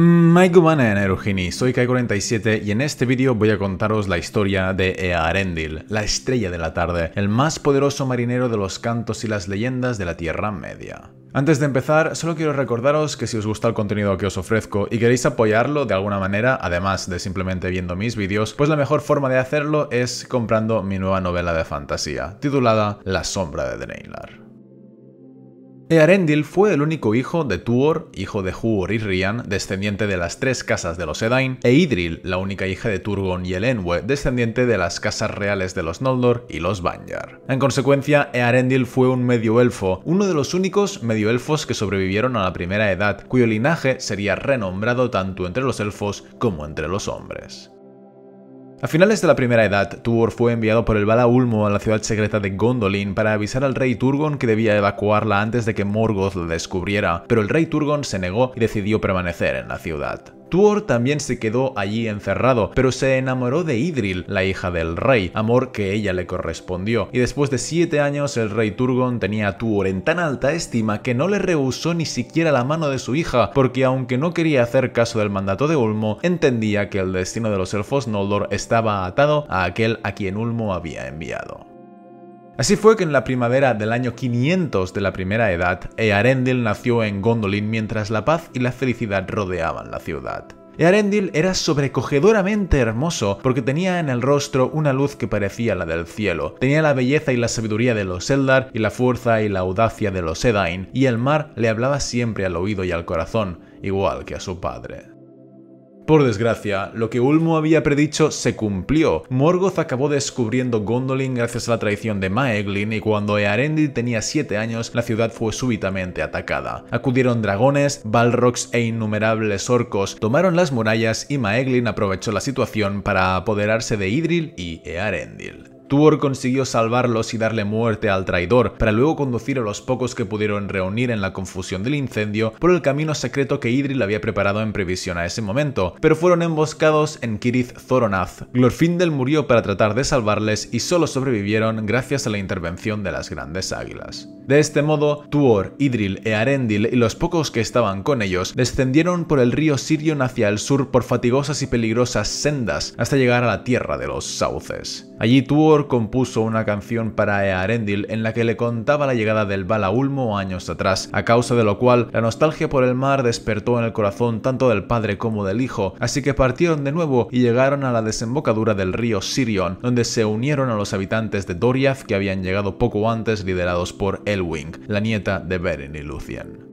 Mike en Erugini, soy Kai47 y en este vídeo voy a contaros la historia de Earendil, la estrella de la tarde, el más poderoso marinero de los cantos y las leyendas de la Tierra Media. Antes de empezar, solo quiero recordaros que si os gusta el contenido que os ofrezco y queréis apoyarlo de alguna manera, además de simplemente viendo mis vídeos, pues la mejor forma de hacerlo es comprando mi nueva novela de fantasía, titulada La sombra de Draenlar. Earendil eh, fue el único hijo de Tuor, hijo de Huor y Rian, descendiente de las tres casas de los Edain, e Idril, la única hija de Turgon y Elenwe, descendiente de las casas reales de los Noldor y los Banyar. En consecuencia, Earendil eh, fue un medio elfo, uno de los únicos medio elfos que sobrevivieron a la primera edad, cuyo linaje sería renombrado tanto entre los elfos como entre los hombres. A finales de la primera edad, Tuor fue enviado por el Bala Ulmo a la ciudad secreta de Gondolin para avisar al rey Turgon que debía evacuarla antes de que Morgoth la descubriera, pero el rey Turgon se negó y decidió permanecer en la ciudad. Tuor también se quedó allí encerrado, pero se enamoró de Idril, la hija del rey, amor que ella le correspondió, y después de siete años el rey Turgon tenía a Tuor en tan alta estima que no le rehusó ni siquiera la mano de su hija, porque aunque no quería hacer caso del mandato de Ulmo, entendía que el destino de los elfos Noldor estaba atado a aquel a quien Ulmo había enviado. Así fue que en la primavera del año 500 de la Primera Edad, Earendil nació en Gondolin mientras la paz y la felicidad rodeaban la ciudad. Earendil era sobrecogedoramente hermoso porque tenía en el rostro una luz que parecía la del cielo. Tenía la belleza y la sabiduría de los Eldar y la fuerza y la audacia de los Edain, y el mar le hablaba siempre al oído y al corazón, igual que a su padre. Por desgracia, lo que Ulmo había predicho se cumplió. Morgoth acabó descubriendo Gondolin gracias a la traición de Maeglin y cuando Earendil tenía 7 años, la ciudad fue súbitamente atacada. Acudieron dragones, balrogs e innumerables orcos, tomaron las murallas y Maeglin aprovechó la situación para apoderarse de Idril y Earendil. Tuor consiguió salvarlos y darle muerte al traidor, para luego conducir a los pocos que pudieron reunir en la confusión del incendio por el camino secreto que Idril había preparado en previsión a ese momento, pero fueron emboscados en Kirith Zoronath. Glorfindel murió para tratar de salvarles y solo sobrevivieron gracias a la intervención de las grandes águilas. De este modo, Tuor, Idril e Arendil y los pocos que estaban con ellos descendieron por el río Sirion hacia el sur por fatigosas y peligrosas sendas hasta llegar a la tierra de los sauces. Allí Tuor compuso una canción para Earendil en la que le contaba la llegada del Bala años atrás, a causa de lo cual la nostalgia por el mar despertó en el corazón tanto del padre como del hijo, así que partieron de nuevo y llegaron a la desembocadura del río Sirion, donde se unieron a los habitantes de Doriath que habían llegado poco antes liderados por Elwing, la nieta de Beren y Lucien.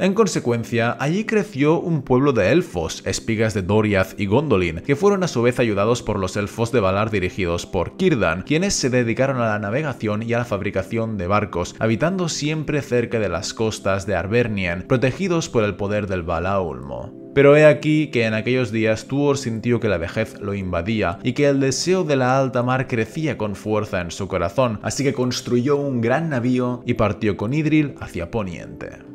En consecuencia, allí creció un pueblo de elfos, espigas de Doriath y Gondolin, que fueron a su vez ayudados por los elfos de Valar dirigidos por Círdan, quienes se dedicaron a la navegación y a la fabricación de barcos, habitando siempre cerca de las costas de Arvernien, protegidos por el poder del balaulmo. Pero he aquí que en aquellos días Tuor sintió que la vejez lo invadía y que el deseo de la alta mar crecía con fuerza en su corazón, así que construyó un gran navío y partió con Idril hacia Poniente.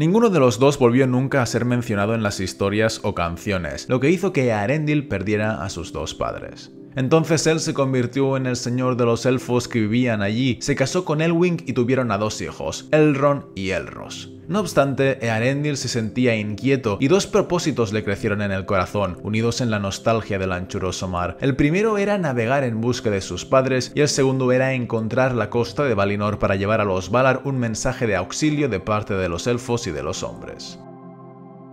Ninguno de los dos volvió nunca a ser mencionado en las historias o canciones, lo que hizo que Arendil perdiera a sus dos padres. Entonces él se convirtió en el señor de los elfos que vivían allí, se casó con Elwing y tuvieron a dos hijos, Elrond y Elros. No obstante, Earendil se sentía inquieto y dos propósitos le crecieron en el corazón, unidos en la nostalgia del anchuroso mar. El primero era navegar en busca de sus padres y el segundo era encontrar la costa de Valinor para llevar a los Valar un mensaje de auxilio de parte de los elfos y de los hombres.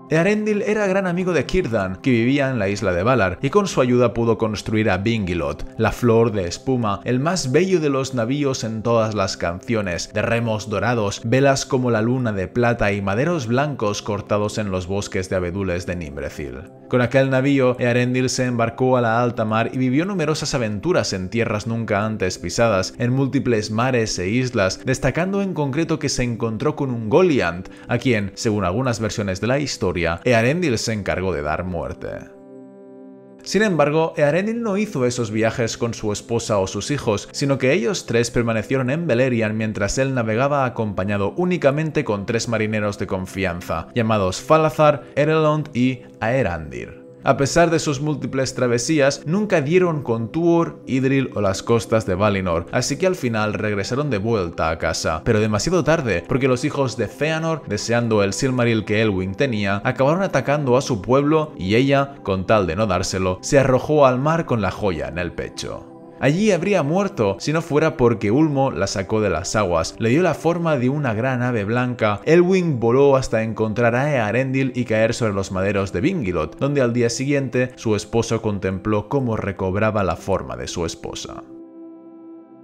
Earendil era gran amigo de Círdan, que vivía en la isla de Valar, y con su ayuda pudo construir a Bingilot, la flor de espuma, el más bello de los navíos en todas las canciones, de remos dorados, velas como la luna de plata y maderos blancos cortados en los bosques de abedules de Nimbrethil. Con aquel navío, Earendil se embarcó a la alta mar y vivió numerosas aventuras en tierras nunca antes pisadas, en múltiples mares e islas, destacando en concreto que se encontró con un Goliant, a quien, según algunas versiones de la historia, Earendil se encargó de dar muerte. Sin embargo, Earendil no hizo esos viajes con su esposa o sus hijos, sino que ellos tres permanecieron en Beleriand mientras él navegaba acompañado únicamente con tres marineros de confianza, llamados Falazar, Erelond y Aerandir a pesar de sus múltiples travesías, nunca dieron con Tuor, Idril o las costas de Valinor, así que al final regresaron de vuelta a casa, pero demasiado tarde, porque los hijos de Feanor, deseando el Silmaril que Elwin tenía, acabaron atacando a su pueblo y ella, con tal de no dárselo, se arrojó al mar con la joya en el pecho. Allí habría muerto si no fuera porque Ulmo la sacó de las aguas, le dio la forma de una gran ave blanca. Elwing voló hasta encontrar a Earendil y caer sobre los maderos de Vingilot, donde al día siguiente su esposo contempló cómo recobraba la forma de su esposa.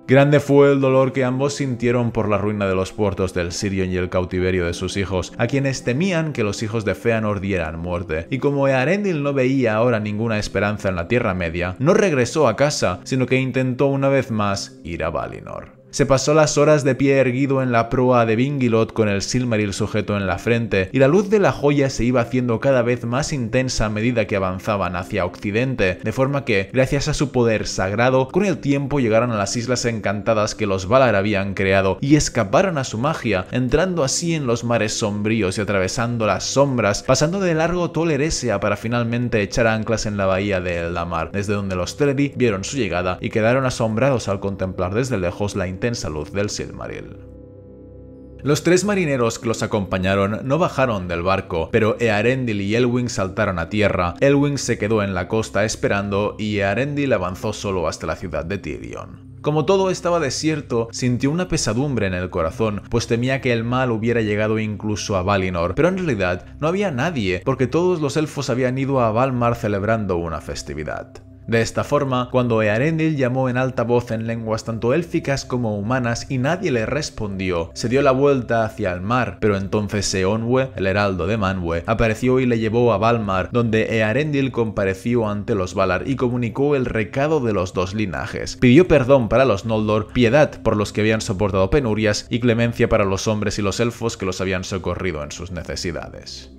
Grande fue el dolor que ambos sintieron por la ruina de los puertos del Sirion y el cautiverio de sus hijos, a quienes temían que los hijos de Feanor dieran muerte. Y como Earendil no veía ahora ninguna esperanza en la Tierra Media, no regresó a casa, sino que intentó una vez más ir a Valinor. Se pasó las horas de pie erguido en la proa de Bingilot con el Silmaril sujeto en la frente, y la luz de la joya se iba haciendo cada vez más intensa a medida que avanzaban hacia occidente, de forma que, gracias a su poder sagrado, con el tiempo llegaron a las islas encantadas que los Valar habían creado y escaparon a su magia, entrando así en los mares sombríos y atravesando las sombras, pasando de largo Toleresia para finalmente echar anclas en la bahía de Eldamar, desde donde los Teleri vieron su llegada y quedaron asombrados al contemplar desde lejos la en salud del Silmaril. Los tres marineros que los acompañaron no bajaron del barco, pero Earendil y Elwing saltaron a tierra, Elwing se quedó en la costa esperando y Earendil avanzó solo hasta la ciudad de Tirion. Como todo estaba desierto, sintió una pesadumbre en el corazón, pues temía que el mal hubiera llegado incluso a Valinor, pero en realidad no había nadie, porque todos los elfos habían ido a Valmar celebrando una festividad. De esta forma, cuando Earendil llamó en alta voz en lenguas tanto élficas como humanas y nadie le respondió, se dio la vuelta hacia el mar, pero entonces Seonwe, el heraldo de Manwë, apareció y le llevó a Valmar, donde Earendil compareció ante los Valar y comunicó el recado de los dos linajes. Pidió perdón para los Noldor, piedad por los que habían soportado penurias y clemencia para los hombres y los elfos que los habían socorrido en sus necesidades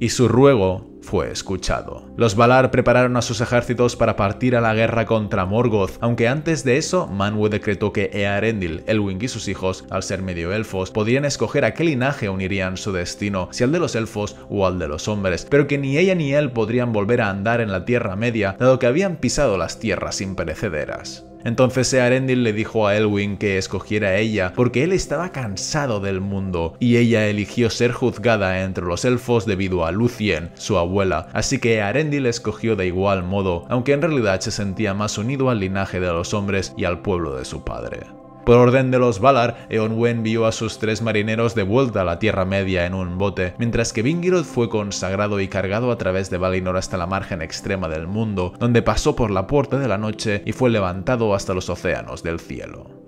y su ruego fue escuchado. Los Valar prepararon a sus ejércitos para partir a la guerra contra Morgoth, aunque antes de eso, Manwë decretó que Earendil, Elwing y sus hijos, al ser medio elfos, podrían escoger a qué linaje unirían su destino, si al de los elfos o al de los hombres, pero que ni ella ni él podrían volver a andar en la Tierra Media, dado que habían pisado las tierras imperecederas. Entonces Arendil le dijo a Elwin que escogiera a ella porque él estaba cansado del mundo y ella eligió ser juzgada entre los elfos debido a Lucien, su abuela, así que Earendil escogió de igual modo, aunque en realidad se sentía más unido al linaje de los hombres y al pueblo de su padre. Por orden de los Valar, Eonwen vio a sus tres marineros de vuelta a la Tierra Media en un bote, mientras que Vingiroth fue consagrado y cargado a través de Valinor hasta la margen extrema del mundo, donde pasó por la Puerta de la Noche y fue levantado hasta los océanos del cielo.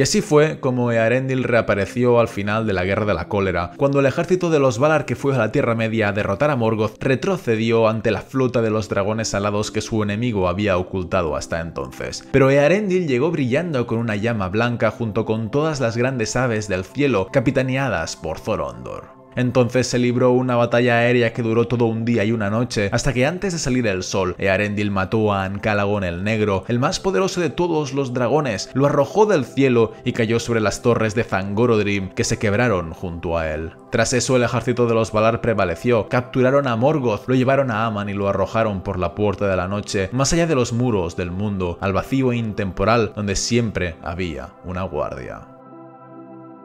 Y así fue como Earendil reapareció al final de la Guerra de la Cólera, cuando el ejército de los Valar que fue a la Tierra Media a derrotar a Morgoth retrocedió ante la flota de los dragones alados que su enemigo había ocultado hasta entonces. Pero Earendil llegó brillando con una llama blanca junto con todas las grandes aves del cielo capitaneadas por Thorondor. Entonces se libró una batalla aérea que duró todo un día y una noche, hasta que antes de salir el sol, Earendil mató a Ancalagon el Negro, el más poderoso de todos los dragones, lo arrojó del cielo y cayó sobre las torres de Zangorodrim, que se quebraron junto a él. Tras eso, el ejército de los Valar prevaleció, capturaron a Morgoth, lo llevaron a Aman y lo arrojaron por la puerta de la noche, más allá de los muros del mundo, al vacío intemporal donde siempre había una guardia.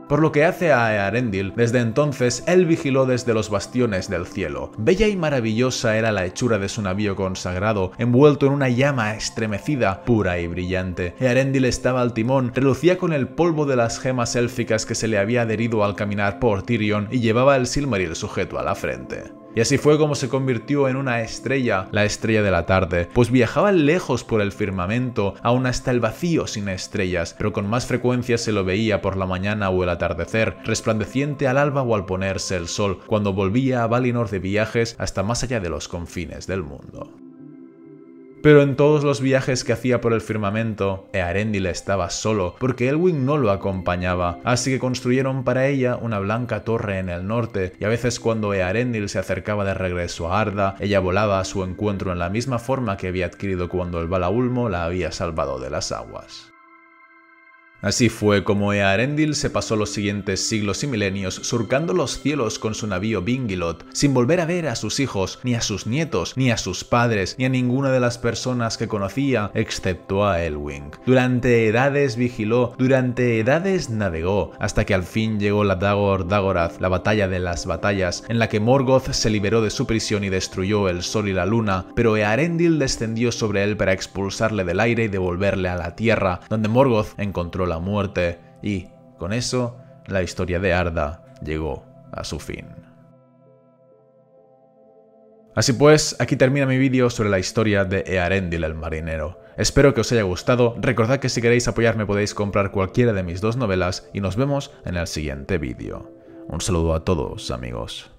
Por lo que hace a Earendil, desde entonces él vigiló desde los bastiones del cielo. Bella y maravillosa era la hechura de su navío consagrado, envuelto en una llama estremecida, pura y brillante. Earendil estaba al timón, relucía con el polvo de las gemas élficas que se le había adherido al caminar por Tirion, y llevaba el Silmaril sujeto a la frente. Y así fue como se convirtió en una estrella, la estrella de la tarde, pues viajaba lejos por el firmamento, aún hasta el vacío sin estrellas, pero con más frecuencia se lo veía por la mañana o el atardecer, resplandeciente al alba o al ponerse el sol, cuando volvía a Valinor de viajes hasta más allá de los confines del mundo. Pero en todos los viajes que hacía por el firmamento, Earendil estaba solo, porque Elwing no lo acompañaba, así que construyeron para ella una blanca torre en el norte, y a veces cuando Earendil se acercaba de regreso a Arda, ella volaba a su encuentro en la misma forma que había adquirido cuando el Balaulmo la había salvado de las aguas. Así fue como Earendil se pasó los siguientes siglos y milenios surcando los cielos con su navío Bingilot, sin volver a ver a sus hijos, ni a sus nietos, ni a sus padres, ni a ninguna de las personas que conocía, excepto a Elwing. Durante edades vigiló, durante edades navegó, hasta que al fin llegó la Dagor Dagorath, la batalla de las batallas, en la que Morgoth se liberó de su prisión y destruyó el sol y la luna, pero Earendil descendió sobre él para expulsarle del aire y devolverle a la tierra, donde Morgoth encontró la muerte y, con eso, la historia de Arda llegó a su fin. Así pues, aquí termina mi vídeo sobre la historia de Earendil el marinero. Espero que os haya gustado, recordad que si queréis apoyarme podéis comprar cualquiera de mis dos novelas y nos vemos en el siguiente vídeo. Un saludo a todos amigos.